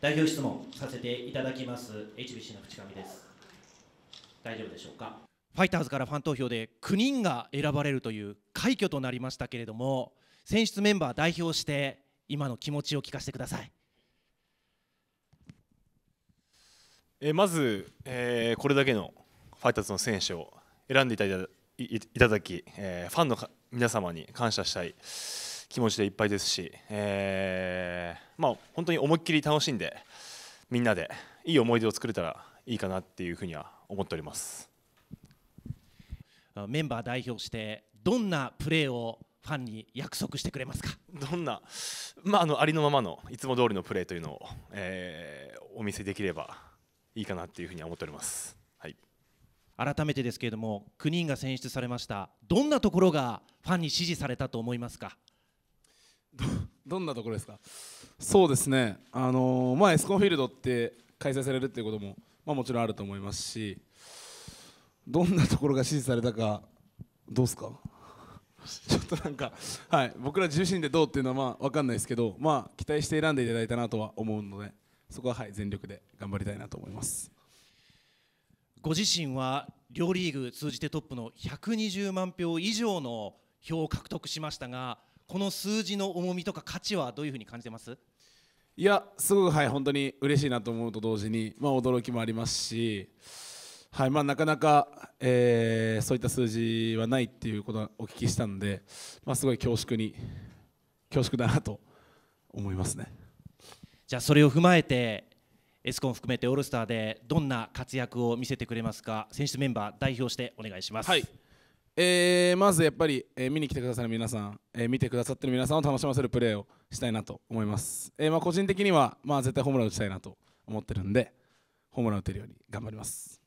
代表質問させていただきます HBC の淵上です大丈夫でしょうかファイターズからファン投票で9人が選ばれるという快挙となりましたけれども選出メンバー代表して今の気持ちを聞かせてくださいえまず、えー、これだけのファイターズの選手を選んでいただき、えー、ファンの皆様に感謝したい気持ちでいっぱいですし、えー、まあ、本当に思いっきり楽しんでみんなでいい思い出を作れたらいいかなっていうふうには思っておりますメンバー代表してどんなプレーをファンに約束してくれますかどんな、まあ、あのありのままのいつも通りのプレーというのを、えー、お見せできればいいかなっていうふうに思っております、はい、改めてですけれども9人が選出されましたどんなところがファンに支持されたと思いますかどんなところですかそうですね、あのー、まあ、エスコンフィールドって開催されるっていうことも、まあ、もちろんあると思いますしどんなところが支持されたかどうですか ちょっとなんか、はい、僕ら自身でどうっていうのはまあ分かんないですけど、まあ、期待して選んでいただいたなとは思うのでそこは、はい、全力で頑張りたいなと思いますご自身は両リーグ通じてトップの120万票以上の票を獲得しましたがこの数字の重みとか価値はどういうふうに感じてますいやすごくはい本当に嬉しいなと思うと同時に、まあ、驚きもありますし、はいまあ、なかなか、えー、そういった数字はないっていうことをお聞きしたので、まあ、すごい恐縮に恐縮だなと思いますね。じゃあそれを踏まえてエスコン含めてオールスターでどんな活躍を見せてくれますか選手メンバー代表してお願いします。はいえー、まずやっぱり、えー、見に来てくださる皆さん、えー、見てくださってる皆さんを楽しませるプレーをしたいなと思います、えまあ、個人的には、まあ、絶対ホームラン打ちたいなと思ってるんでホームラン打てるように頑張ります